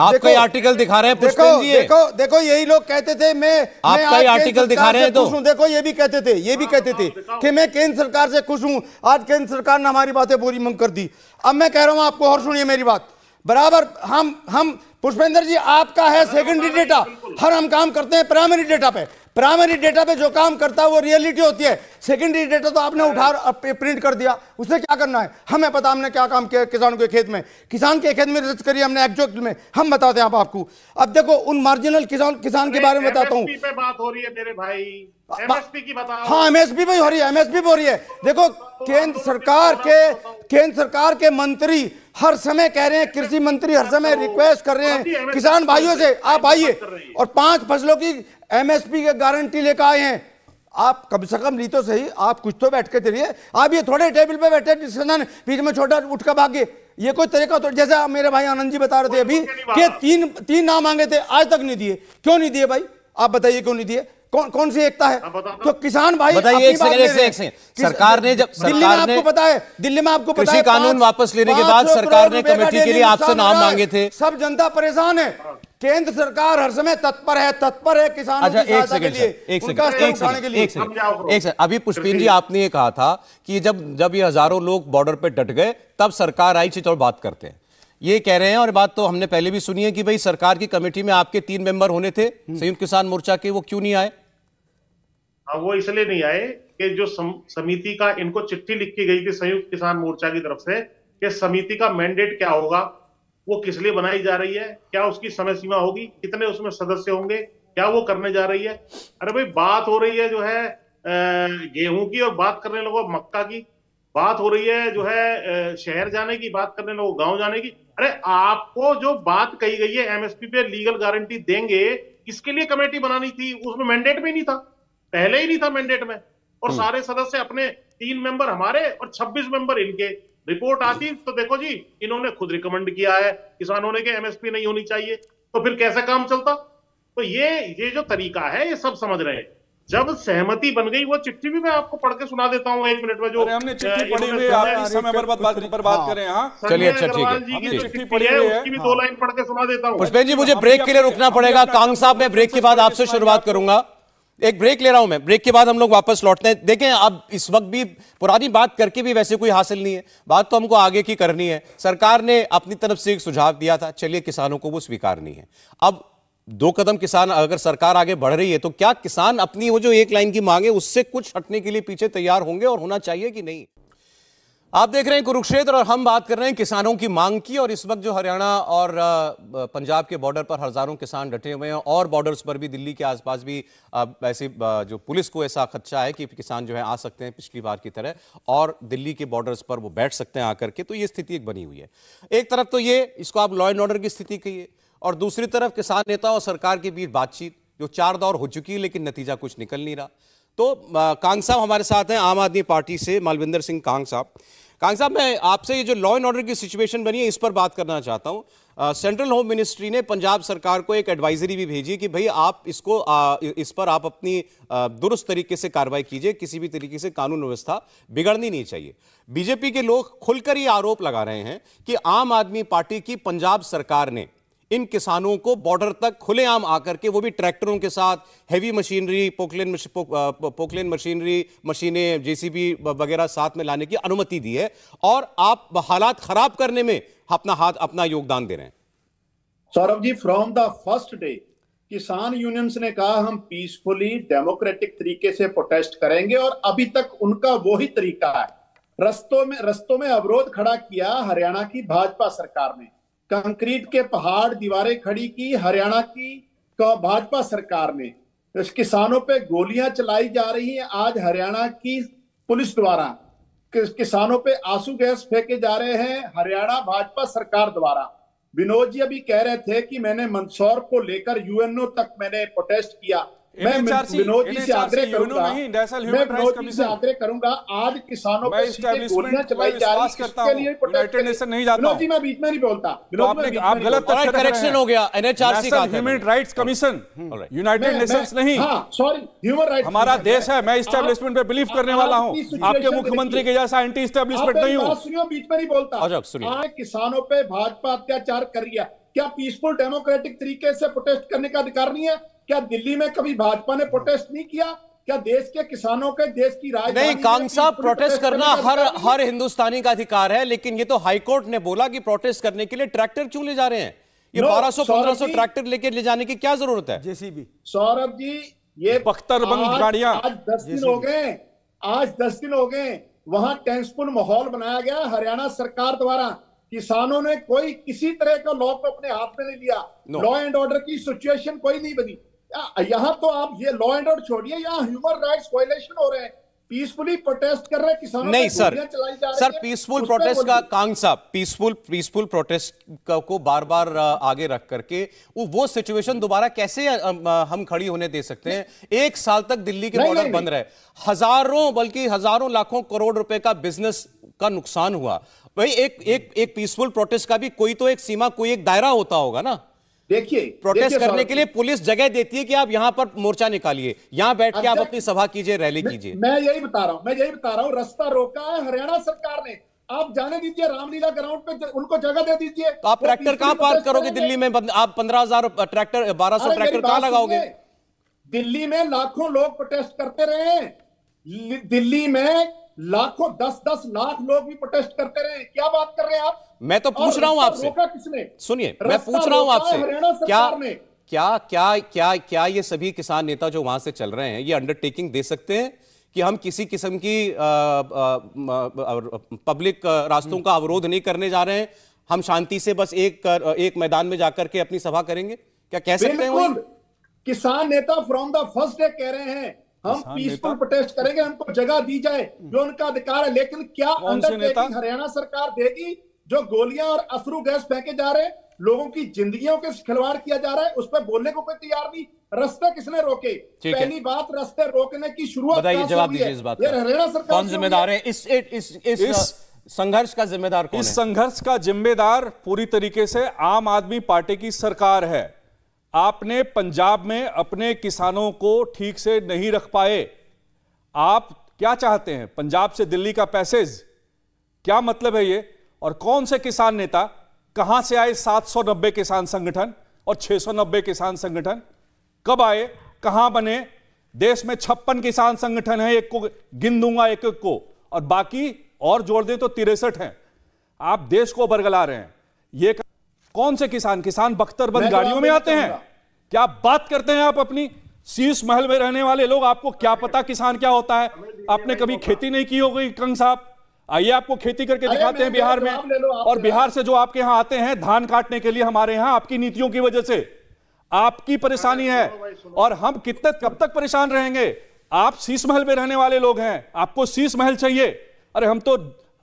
आपका आर्टिकल दिखा रहे हैं देखो देखो देखो यही लोग कहते थे मैं आपका मैं आर्टिकल दिखा रहे हैं तो देखो ये भी कहते थे ये भी हाँ, कहते थे हाँ, कि मैं केंद्र सरकार से खुश हूं आज केंद्र सरकार ने हमारी बातें पूरी मंग कर दी अब मैं कह रहा हूं आपको और सुनिए मेरी बात बराबर हम हम पुष्पेंद्र जी आपका है सेकेंडरी डेटा हर हम काम करते हैं प्राइमरी डेटा पे प्राइमरी डेटा पे जो काम करता है वो रियलिटी होती है सेकेंडरी डेटा तो आपने उठा प्रिंट कर दिया उसे क्या करना है हमें पता हमने क्या काम किया किसान के खेत में किसान के खेत में रिसर्च करिए हमने एक्जोक्ट में हम बताते हैं आप आपको अब देखो उन मार्जिनल किसान किसान के बारे में बताता हूँ हाँ एम एस पी मेरे पे हो रही है एमएसपी हाँ, पे हो रही है देखो केंद्र सरकार के केंद्र सरकार के मंत्री हर समय कह रहे हैं कृषि मंत्री हर समय रिक्वेस्ट तो कर रहे हैं किसान भाइयों से आप आइए और पांच फसलों की एमएसपी के गारंटी लेकर आए हैं आप कम से कम ली तो सही आप कुछ तो बैठ के चलिए आप ये थोड़े टेबल पे बैठे डिस्कशन बीच में छोटा उठ कर भागे ये कोई तरीका तो जैसे मेरे भाई आनंद जी बता रहे थे अभी कि तीन तीन नाम मांगे थे आज तक नहीं दिए क्यों नहीं दिए भाई आप बताइए क्यों नहीं दिए कौन कौन सी एकता है तो किसान भाई बताइए एक सेकंड एक सेकंड सरकार ने जब दिल्ली सरकार आपको पता है दिल्ली में आपको कृषि कानून वापस लेने के बाद सरकार ने कमेटी के लिए आपसे नाम मांगे थे सब जनता परेशान है केंद्र सरकार हर समय तत्पर है तत्पर है किसानों अच्छा, की सहायता के लिए एक उनका एक के लिए एक एक अभी पुष्पिन जी आपने ये कहा था कि जब जब ये हजारों लोग बॉर्डर पे डट गए तब सरकार आई चीज और बात करते हैं ये कह रहे हैं और बात तो हमने पहले भी सुनी है कि भाई सरकार की कमेटी में आपके तीन मेंबर होने थे हम्म। संयुक्त किसान मोर्चा के वो क्यों नहीं आए हाँ, वो इसलिए नहीं आए कि जो समिति का इनको चिट्ठी लिखी गई थी संयुक्त किसान मोर्चा की तरफ से कि समिति का मैंडेट क्या होगा वो किस लिए बनाई जा रही है क्या उसकी समय सीमा होगी कितने उसमें सदस्य होंगे क्या वो करने जा रही है अरे भाई बात हो रही है जो है गेहूं की और बात करने लोगों मक्का की बात हो रही है जो है शहर जाने की बात करने लोगों गांव जाने की अरे आपको जो बात कही गई है एमएसपी पे लीगल गारंटी देंगे इसके लिए कमेटी बनानी थी उसमें मैंडेट में नहीं था पहले ही नहीं था मैंडेट में और हम्म। सारे सदस्य अपने तीन मेंबर हमारे और 26 मेंबर इनके रिपोर्ट आती तो देखो जी इन्होंने खुद रिकमेंड किया है किसानों ने कि एमएसपी नहीं होनी चाहिए तो फिर कैसे काम चलता तो ये ये जो तरीका है ये सब समझ रहे हैं जब सहमति बन गई वो चिट्ठी भी मैं आपको पढ़ के सुना देता हूँ एक मिनट में जो हमने अच्छा, हाँ, चिट्ठी पढ़ी हुई आप समय पर बात पर बात करें हाँ चलिए अच्छा ठीक है चिट्ठी पढ़ी है उसकी भी दो हाँ। लाइन पढ़ के सुना देता हूँ पुष्पेन जी मुझे ब्रेक के लिए रुकना पड़ेगा कांग साहब मैं ब्रेक के बाद आपसे शुरुआत करूंगा एक ब्रेक ले रहा हूं मैं ब्रेक के बाद हम लोग वापस लौटते हैं देखें अब इस वक्त भी पुरानी बात करके भी वैसे कोई हासिल नहीं है बात तो हमको आगे की करनी है सरकार ने अपनी तरफ से एक सुझाव दिया था चलिए किसानों को वो स्वीकार नहीं है अब दो कदम किसान अगर सरकार आगे बढ़ रही है तो क्या किसान अपनी वो जो एक लाइन की मांगे उससे कुछ हटने के लिए पीछे तैयार होंगे और होना चाहिए कि नहीं आप देख रहे हैं कुरुक्षेत्र और हम बात कर रहे हैं किसानों की मांग की और इस वक्त जो हरियाणा और पंजाब के बॉर्डर पर हजारों किसान डटे हुए हैं और बॉर्डर्स पर भी दिल्ली के आसपास भी ऐसे जो पुलिस को ऐसा खदशा है कि किसान जो है आ सकते हैं पिछली बार की तरह और दिल्ली के बॉर्डर्स पर वो बैठ सकते हैं आकर के तो ये स्थिति एक बनी हुई है एक तरफ तो ये इसको आप लॉ एंड ऑर्डर की स्थिति कहिए और दूसरी तरफ किसान नेता और सरकार के बीच बातचीत जो चार दौर हो चुकी है लेकिन नतीजा कुछ निकल नहीं रहा तो कांग साहब हमारे साथ हैं आम आदमी पार्टी से मालविंदर सिंह कांग साहब कांग साहब मैं आपसे ये जो लॉ एंड ऑर्डर की सिचुएशन बनी है इस पर बात करना चाहता हूँ सेंट्रल होम मिनिस्ट्री ने पंजाब सरकार को एक एडवाइजरी भी भेजी कि भाई आप इसको आ, इस पर आप अपनी दुरुस्त तरीके से कार्रवाई कीजिए किसी भी तरीके से कानून व्यवस्था बिगड़नी नहीं चाहिए बीजेपी के लोग खुलकर ये आरोप लगा रहे हैं कि आम आदमी पार्टी की पंजाब सरकार ने इन किसानों को बॉर्डर तक खुलेआम आकर के वो भी ट्रैक्टरों के साथ heavy machinery Poclain Poclain machinery मशीनें जेसीबी वगैरह साथ में लाने की अनुमति दी है और आप हालात खराब करने में अपना हाथ अपना योगदान दे रहे हैं Saurabh ji from the first day किसान यूनियंस ने कहा हम पीसफुली डेमोक्रेटिक तरीके से प्रोटेस्ट करेंगे और अभी तक उनका वो ही तरीका है रस्तों में रस्तों में अवरोध खड़ा किया हरियाणा की भाजपा सरकार ने कंक्रीट के पहाड़ दीवारें खड़ी की हरियाणा की भाजपा सरकार ने तो किसानों पे गोलियां चलाई जा रही हैं आज हरियाणा की पुलिस द्वारा किसानों पे आंसू गैस फेंके जा रहे हैं हरियाणा भाजपा सरकार द्वारा विनोद जी अभी कह रहे थे कि मैंने मंदसौर को लेकर यूएनओ तक मैंने प्रोटेस्ट किया नहीं हमारा देश है मैं एस्टैब्लिशमेंट पे बिलीव करने वाला हूँ आपके मुख्यमंत्री के जैसा एंटी स्टेब्लिशमेंट नहीं हूँ बीच में नहीं बोलता किसानों पे भाजपा अत्याचार कर रही है क्या पीसफुल डेमोक्रेटिक तरीके से प्रोटेस्ट करने का अधिकार नहीं है क्या दिल्ली में कभी भाजपा ने प्रोटेस्ट नहीं किया क्या देश के किसानों के देश की राय नहीं कांग प्रोटेस्ट, करना हर हर हिंदुस्तानी का अधिकार है लेकिन ये तो हाईकोर्ट ने बोला कि प्रोटेस्ट करने के लिए ट्रैक्टर क्यों ले जा रहे हैं ये बारह सौ पंद्रह सौ ट्रैक्टर लेके ले जाने की क्या जरूरत है जेसीबी सौरभ जी ये बख्तर गाड़ियां आज दस दिन हो गए आज दस दिन हो गए वहां टेंसफुल माहौल बनाया गया हरियाणा सरकार द्वारा किसानों ने कोई किसी तरह का लॉ को अपने हाथ में नहीं लिया लॉ एंड ऑर्डर की सिचुएशन कोई नहीं बनी यहाँ तो आप ये लॉ एंड ऑर्डर छोड़िए यहाँ ह्यूमन राइट्स वायलेशन हो रहे हैं पीसफुली प्रोटेस्ट कर रहे किसान नहीं सर सर पीसफुल प्रोटेस्ट का कांग साहब पीसफुल पीसफुल प्रोटेस्ट को बार बार आगे रख करके वो वो सिचुएशन दोबारा कैसे हम खड़ी होने दे सकते हैं एक साल तक दिल्ली के बॉर्डर बंद रहे हजारों बल्कि हजारों लाखों करोड़ रुपए का बिजनेस का नुकसान हुआ भाई एक एक एक पीसफुल प्रोटेस्ट का भी कोई तो एक सीमा कोई एक दायरा होता होगा ना देखिए प्रोटेस्ट करने के लिए पुलिस जगह देती है कि आप यहाँ पर मोर्चा निकालिए यहाँ बैठ के आप अच्छा। अपनी सभा कीजिए रैली कीजिए मैं यही बता रहा हूँ मैं यही बता रहा हूँ रास्ता रोका है हरियाणा सरकार ने आप जाने दीजिए रामलीला ग्राउंड पे उनको जगह दे दीजिए तो आप ट्रैक्टर कहाँ पार्क करोगे दिल्ली में आप पंद्रह हजार ट्रैक्टर बारह सौ ट्रैक्टर कहाँ लगाओगे दिल्ली में लाखों लोग प्रोटेस्ट करते रहे दिल्ली में लाखों दस दस लाख लोग भी प्रोटेस्ट करते रहे क्या बात कर रहे हैं आप मैं तो पूछ रहा हूं आपसे सुनिए मैं पूछ रहा हूं आपसे क्या क्या क्या क्या क्या ये सभी किसान नेता जो वहां से चल रहे हैं ये अंडरटेकिंग दे सकते हैं कि हम किसी किस्म की पब्लिक रास्तों का अवरोध नहीं करने जा रहे हैं हम शांति से बस एक कर, एक मैदान में जाकर के अपनी सभा करेंगे क्या कह सकते हैं किसान नेता फ्रॉम द फर्स्ट डे कह रहे हैं हम पीसफुल प्रोटेस्ट करेंगे हमको जगह दी जाए जो उनका अधिकार है लेकिन क्या अंडरटेकिंग हरियाणा सरकार देगी जो गोलियां और अश्रु गैस फेंके जा रहे हैं लोगों की जिंदगियों के खिलवाड़ किया जा रहा है उस पर बोलने को कोई तैयार नहीं रस्ते किसने रोके पहली बात रस्ते रोकने की शुरुआत जवाब दीजिए इस बात हरियाणा कौन जिम्मेदार है इस संघर्ष का जिम्मेदार कौन इस संघर्ष का जिम्मेदार पूरी तरीके से आम आदमी पार्टी की सरकार है आपने पंजाब में अपने किसानों को ठीक से नहीं रख पाए आप क्या चाहते हैं पंजाब से दिल्ली का पैसेज क्या मतलब है ये और कौन से किसान नेता कहां से आए 790 किसान संगठन और 690 किसान संगठन कब आए कहां बने देश में छप्पन किसान संगठन है एक को गिन दूंगा एक एक को और बाकी और जोड़ दें तो तिरसठ हैं आप देश को बरगला रहे हैं ये कौन से किसान किसान बख्तरबंद तो गाड़ियों में आते हैं क्या बात करते हैं आप अपनी शीस महल में रहने वाले लोग आपको क्या पता किसान क्या होता है आपने कभी खेती नहीं की होगी कंग साहब आइए आपको खेती करके दिखाते हैं बिहार में और बिहार से जो आपके यहाँ आते हैं धान काटने के लिए हमारे यहाँ आपकी नीतियों की वजह से आपकी परेशानी है और हम कितने कब तक परेशान रहेंगे आप शीश महल में रहने वाले लोग हैं आपको शीश महल चाहिए अरे हम तो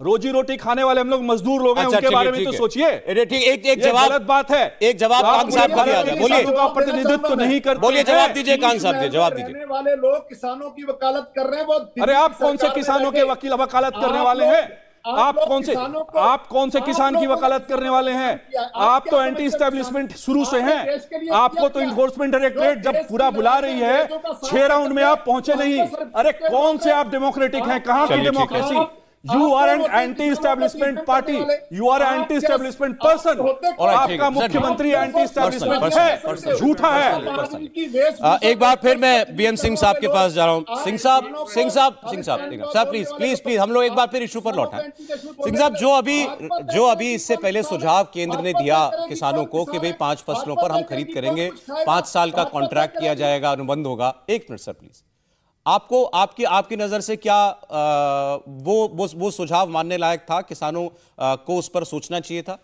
रोजी रोटी खाने वाले हम लोग मजदूर लोग हैं अच्छा, उनके बारे में तो सोचिए ठीक एक एक जवाब गलत बात है एक जवाब कांग साहब का भी बोलिए का प्रतिनिधित्व नहीं करते बोलिए जवाब दीजिए कांग साहब जी जवाब दीजिए वाले लोग किसानों की वकालत कर रहे हैं अरे आप कौन से किसानों के वकील वकालत करने वाले हैं आप कौन से आप कौन से किसान की वकालत करने वाले हैं आप तो एंटी स्टेब्लिशमेंट शुरू से हैं आपको तो इन्फोर्समेंट डायरेक्टरेट जब पूरा बुला रही है छह राउंड में आप पहुंचे नहीं अरे कौन से आप डेमोक्रेटिक हैं कहां की democracy you are an anti establishment party you are anti establishment person और आपका मुख्यमंत्री एंटी स्टैब्लिशमेंट है झूठा है uh, एक बार फिर मैं बीएम सिंह साहब के पास जा रहा हूँ सिंह साहब सिंह साहब सिंह साहब साहब प्लीज प्लीज प्लीज हम लोग एक बार फिर इशू पर लौटा सिंह साहब जो अभी जो अभी इससे पहले सुझाव केंद्र ने दिया किसानों को कि भाई पांच फसलों पर हम खरीद करेंगे पांच साल का कॉन्ट्रैक्ट किया जाएगा अनुबंध होगा एक मिनट सर प्लीज आपको आपकी आपकी नज़र से क्या आ, वो वो वो सुझाव मानने लायक था किसानों आ, को उस पर सोचना चाहिए था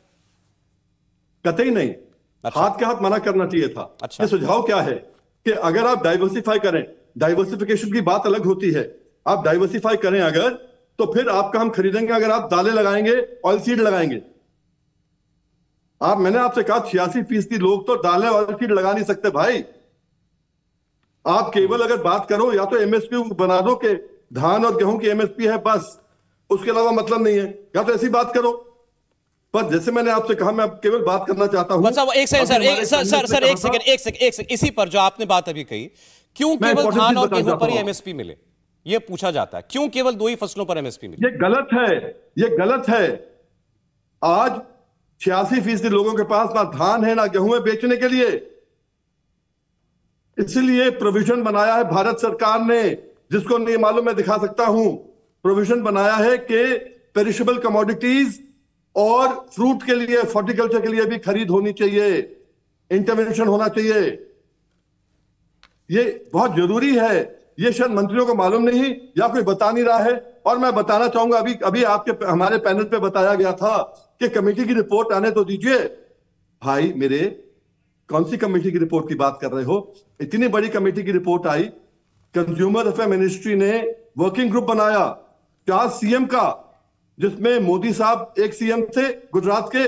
कतई नहीं अच्छा। हाथ के हाथ मना करना चाहिए था अच्छा। ये सुझाव क्या है कि अगर आप डाइवर्सिफाई करें डाइवर्सिफिकेशन की बात अलग होती है आप डाइवर्सिफाई करें अगर तो फिर आपका हम खरीदेंगे अगर आप दालें लगाएंगे ऑयल सीड लगाएंगे आप मैंने आपसे कहा छियासी फीसदी लोग तो दाले ऑयल सीड लगा नहीं सकते भाई आप केवल अगर बात करो या तो एमएसपी बना दो के धान और गेहूं की एमएसपी है बस उसके अलावा मतलब नहीं है या तो ऐसी बात करो पर जैसे मैंने आपसे कहा मैं केवल बात करना चाहता हूं सर एक सेकंड सर एक सर सर एक सेकंड एक सेकंड एक सेकंड इसी पर जो आपने बात अभी कही क्यों केवल धान और गेहूं पर एमएसपी मिले ये पूछा जाता है क्यों केवल दो ही फसलों पर एमएसपी मिले ये गलत है ये गलत है आज छियासी फीसदी लोगों के पास ना धान है ना गेहूं है बेचने के लिए इसीलिए प्रोविजन बनाया है भारत सरकार ने जिसको नहीं मालूम मैं दिखा सकता हूं प्रोविजन बनाया है कि पेरिशेबल कमोडिटीज और फ्रूट के लिए फोर्टिकल्चर के लिए भी खरीद होनी चाहिए इंटरवेंशन होना चाहिए ये बहुत जरूरी है ये शायद मंत्रियों को मालूम नहीं या कोई बता नहीं रहा है और मैं बताना चाहूंगा अभी अभी आपके हमारे पैनल पे बताया गया था कि कमेटी की रिपोर्ट आने तो दीजिए भाई मेरे कौन सी कमेटी की रिपोर्ट की बात कर रहे हो इतनी बड़ी कमेटी की रिपोर्ट आई कंज्यूमर अफेयर मिनिस्ट्री ने वर्किंग ग्रुप बनाया चार सीएम का जिसमें मोदी साहब एक सीएम थे गुजरात के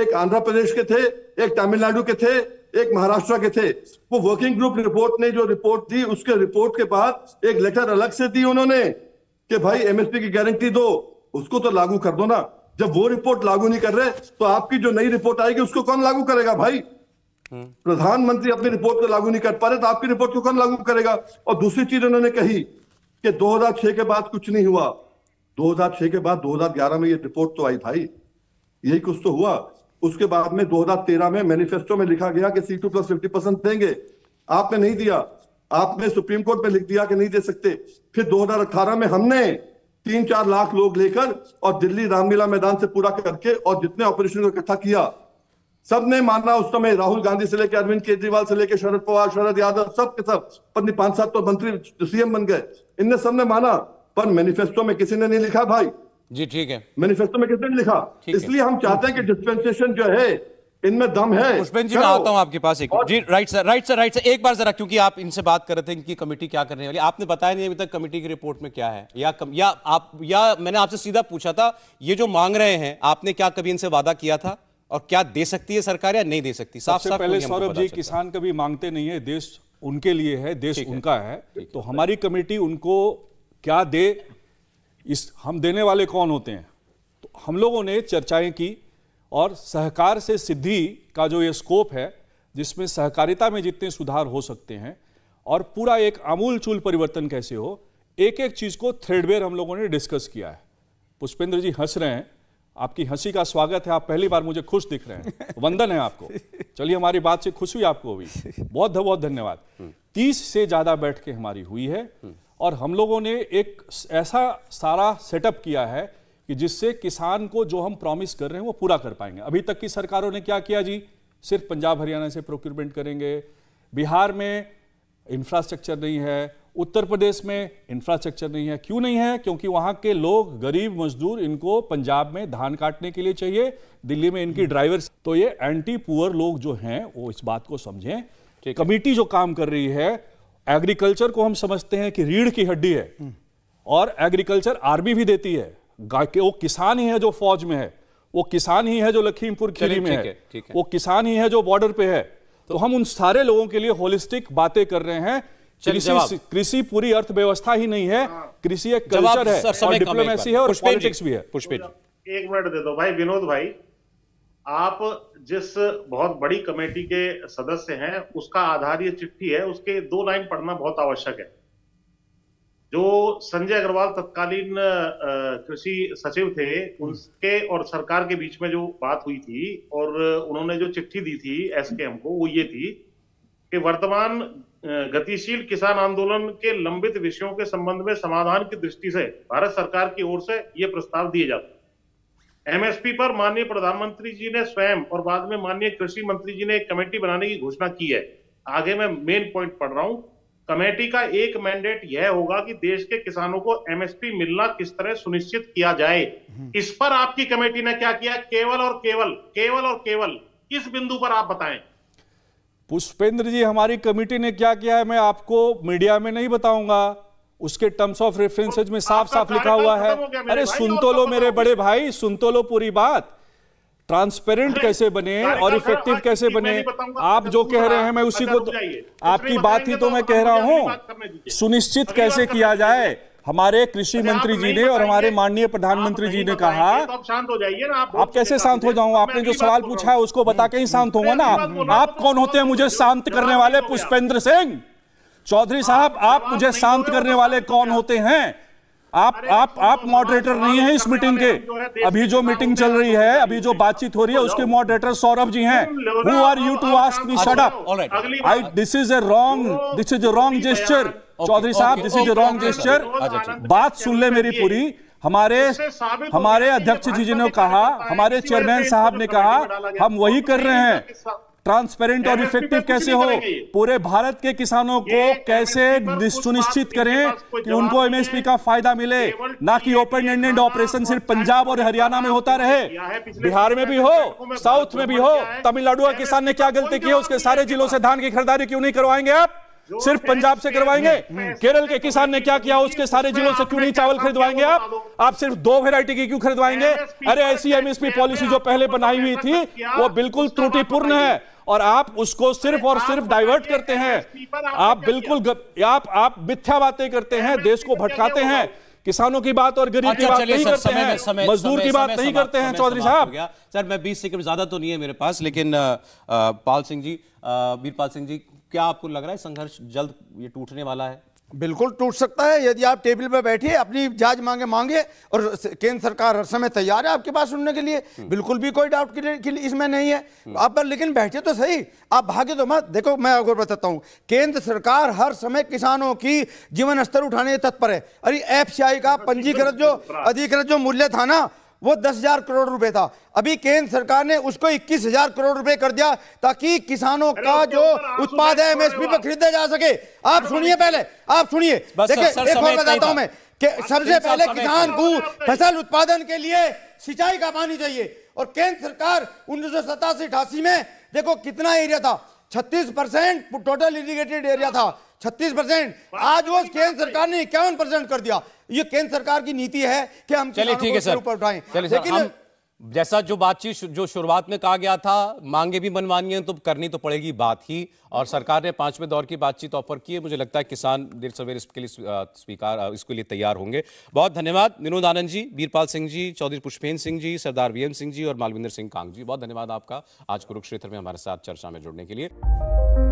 एक आंध्र प्रदेश के थे एक तमिलनाडु के थे एक महाराष्ट्र के थे वो वर्किंग ग्रुप रिपोर्ट ने जो रिपोर्ट दी उसके रिपोर्ट के बाद एक लेटर अलग से दी उन्होंने कि भाई एमएसपी की गारंटी दो उसको तो लागू कर दो ना जब वो रिपोर्ट लागू नहीं कर रहे तो आपकी जो नई रिपोर्ट आएगी उसको कौन लागू करेगा भाई प्रधानमंत्री अपनी रिपोर्ट को लागू नहीं कर पा रहे तो आपकी रिपोर्ट को कौन लागू करेगा और दूसरी चीज उन्होंने कही कि 2006 के बाद कुछ नहीं हुआ 2006 के बाद 2011 में ये रिपोर्ट तो आई भाई यही कुछ तो हुआ उसके बाद में 2013 में मैनिफेस्टो में लिखा गया कि C two plus fifty percent देंगे आपने नहीं दिया आपने सुप्रीम कोर्ट में लिख दिया कि नहीं दे सकते फिर दो में हमने तीन चार लाख लोग लेकर और दिल्ली रामलीला मैदान से पूरा करके और जितने ऑपरेशन को इकट्ठा किया सबने माना उस समय राहुल गांधी से लेकर अरविंद केजरीवाल से लेकर शरद पवार शरद यादव सब के सब पत्नी पांच सात तो मंत्री सीएम बन गए इनने सबने माना पर मैनिफेस्टो में किसी ने नहीं लिखा भाई जी ठीक है मैनिफेस्टो में किसी ने लिखा इसलिए हम चाहते हैं कि डिस्पेंसेशन जो है इनमें दम है पुष्पेंद्र जी मैं आता हूं आपके पास एक जी right sir right sir right sir एक बार जरा क्योंकि आप इनसे बात कर रहे थे इनकी कमेटी क्या करने वाली आपने बताया नहीं अभी तक कमेटी की रिपोर्ट में क्या है या कम, या आप या मैंने आपसे सीधा पूछा था ये जो मांग रहे हैं आपने क्या कभी इनसे वादा किया था और क्या दे सकती है सरकार या नहीं दे सकती साफ साफ पहले सौरभ जी किसान कभी मांगते नहीं है देश उनके लिए है देश उनका है, तो हमारी कमेटी उनको क्या दे इस हम देने वाले कौन होते हैं तो हम लोगों ने चर्चाएं की और सहकार से सिद्धि का जो ये स्कोप है जिसमें सहकारिता में जितने सुधार हो सकते हैं और पूरा एक आमूल चूल परिवर्तन कैसे हो एक एक चीज़ को थ्रेडवेयर हम लोगों ने डिस्कस किया है पुष्पेंद्र जी हंस रहे हैं आपकी हंसी का स्वागत है आप पहली बार मुझे खुश दिख रहे हैं वंदन है आपको चलिए हमारी बात से खुश हुई आपको भी बहुत बहुत धन्यवाद हम्म। तीस से ज़्यादा बैठ के हमारी हुई है हम्म। और हम लोगों ने एक ऐसा सारा सेटअप किया है कि जिससे किसान को जो हम प्रॉमिस कर रहे हैं वो पूरा कर पाएंगे अभी तक की सरकारों ने क्या किया जी सिर्फ पंजाब हरियाणा से प्रोक्यूरमेंट करेंगे बिहार में इंफ्रास्ट्रक्चर नहीं है उत्तर प्रदेश में इंफ्रास्ट्रक्चर नहीं है क्यों नहीं है क्योंकि वहां के लोग गरीब मजदूर इनको पंजाब में धान काटने के लिए चाहिए दिल्ली में इनकी ड्राइवर्स हम्म। तो ये एंटी पुअर लोग जो हैं वो इस बात को समझें कमेटी जो काम कर रही है एग्रीकल्चर को हम समझते हैं कि रीढ़ की हड्डी है हम्म। और एग्रीकल्चर आर्मी भी देती है वो किसान ही है जो फौज में है वो किसान ही है जो लखीमपुर खीरी में है, है, है वो किसान ही है जो बॉर्डर पे है तो, तो हम उन सारे लोगों के लिए होलिस्टिक बातें कर रहे हैं कृषि कृषि पूरी अर्थव्यवस्था ही नहीं है हाँ। कृषि एक कल्चर है और डिप्लोमेसी है और पॉलिटिक्स भी है पुष्पेंद्र एक मिनट दे दो भाई विनोद भाई आप जिस बहुत बड़ी कमेटी के सदस्य हैं उसका आधार ये चिट्ठी है उसके दो लाइन पढ़ना बहुत आवश्यक है जो संजय अग्रवाल तत्कालीन कृषि सचिव थे उनके और सरकार के बीच में जो बात हुई थी और उन्होंने जो चिट्ठी दी थी एसकेएम को वो ये थी कि वर्तमान गतिशील किसान आंदोलन के लंबित विषयों के संबंध में समाधान की दृष्टि से भारत सरकार की ओर से ये प्रस्ताव दिए जाते हैं एमएसपी पर माननीय प्रधानमंत्री जी ने स्वयं और बाद में माननीय कृषि मंत्री जी ने एक कमेटी बनाने की घोषणा की है आगे मैं मेन पॉइंट पढ़ रहा हूं कमेटी का एक मैंडेट यह होगा कि देश के किसानों को एमएसपी मिलना किस तरह सुनिश्चित किया जाए हम्म। इस पर आपकी कमेटी ने क्या किया केवल और केवल केवल और केवल इस बिंदु पर आप बताएं पुष्पेंद्र जी हमारी कमेटी ने क्या किया है मैं आपको मीडिया में नहीं बताऊंगा उसके टर्म्स ऑफ रेफरेंसेज में साफ साफ लिखा हुआ है अरे सुन तो, तो लो मेरे बड़े भाई सुन तो लो पूरी बात ट्रांसपेरेंट कैसे बने और इफेक्टिव कैसे बने आप जो कह रहे हैं मैं उसी को तो आपकी बात ही तो, तो मैं कह रहा हूं सुनिश्चित कैसे किया जाए हमारे कृषि मंत्री जी ने और हमारे माननीय प्रधानमंत्री जी ने कहा तो शांत हो जाइए ना आप, आप कैसे शांत हो जाऊं आपने जो सवाल पूछा है उसको बता के ही शांत होगा ना आप तो कौन होते हैं मुझे शांत करने वाले पुष्पेंद्र सिंह चौधरी साहब आप मुझे शांत करने तो वाले कौन होते हैं आप आप आप तो मॉडरेटर नहीं है इस मीटिंग के अभी जो मीटिंग चल रही है अभी जो बातचीत हो रही है उसके मॉडरेटर सौरभ जी हैं who are you to ask me shut up I this is a wrong this is a wrong gesture Chaudhary साहब दिस इज रॉन्ग जेस्टर बात सुन ले मेरी पूरी हमारे तो हमारे अध्यक्ष जी जी ने कहा हमारे चेयरमैन साहब ने कहा हम वही कर रहे हैं ट्रांसपेरेंट और इफेक्टिव कैसे हो पूरे भारत के किसानों को कैसे सुनिश्चित करें कि उनको एमएसपी का फायदा मिले ना कि ओपन एंडेड ऑपरेशन सिर्फ पंजाब और हरियाणा में होता रहे बिहार में भी हो साउथ में भी हो तमिलनाडु का किसान ने तो क्या गलती की है उसके सारे जिलों से धान की खरीदारी क्यों नहीं करवाएंगे आप सिर्फ पंजाब से करवाएंगे केरल के किसान ने क्या किया उसके सारे जिलों से क्यों नहीं चावल खरीदवाएंगे आप आप सिर्फ दो वेरायटी की क्यों खरीदवाएंगे अरे ऐसी एमएसपी पॉलिसी जो पहले बनाई हुई थी वो बिल्कुल त्रुटिपूर्ण है और आप उसको सिर्फ और सिर्फ डाइवर्ट करते हैं आप बिल्कुल आप आप मिथ्या बातें करते हैं देश को भटकाते हैं किसानों की बात और गरीब अच्छा, की बात नहीं करते हैं मजदूर की बात नहीं करते हैं चौधरी साहब सर मैं 20 सेकंड ज्यादा तो नहीं है मेरे पास लेकिन पाल सिंह जी वीरपाल सिंह जी क्या आपको लग रहा है संघर्ष जल्द ये टूटने वाला है बिल्कुल टूट सकता है यदि आप टेबल पर बैठिए अपनी जांच मांगे मांगे और केंद्र सरकार हर समय तैयार है आपके पास सुनने के लिए हम्म। बिल्कुल भी कोई डाउट के लिए इसमें नहीं है हम्म। आप पर लेकिन बैठे तो सही आप भागे तो मत देखो मैं अगर बताता हूँ केंद्र सरकार हर समय किसानों की जीवन स्तर उठाने तत्पर है अरे एफ का पंजीकृत जो अधिकृत जो मूल्य था ना वो दस हजार करोड़ रुपए था अभी केंद्र सरकार ने उसको इक्कीस हजार करोड़ रुपए कर दिया ताकि किसानों का जो उत्पाद है एमएसपी पर खरीदा जा सके आप सुनिए पहले आप सुनिए देखिए एक और बताता हूं मैं सबसे पहले किसान को फसल उत्पादन के लिए सिंचाई का पानी चाहिए और केंद्र सरकार उन्नीस सौ सतासी अठासी में देखो कितना एरिया था छत्तीस परसेंट टोटल इरीगेटेड एरिया था छत्तीस परसेंट आज वो केंद्र सरकार ने इक्यावन परसेंट कर दिया ये केंद्र सरकार की नीति है कि हम चलिए ठीक है सर ऊपर उठाएं लेकिन जैसा जो बातचीत जो शुरुआत में कहा गया था मांगे भी मनवानी है तो करनी तो पड़ेगी बात ही और सरकार ने पांचवें दौर की बातचीत ऑफर की है मुझे लगता है किसान देर सवेर इसके लिए स्वीकार इसके लिए तैयार होंगे बहुत धन्यवाद विनोद आनंद जी बीरपाल सिंह जी चौधरी पुष्पेंद्र सिंह जी सरदार वीएम सिंह जी और मालविंदर सिंह कांग जी बहुत धन्यवाद आपका आज कुरुक्षेत्र में हमारे साथ चर्चा में जुड़ने के लिए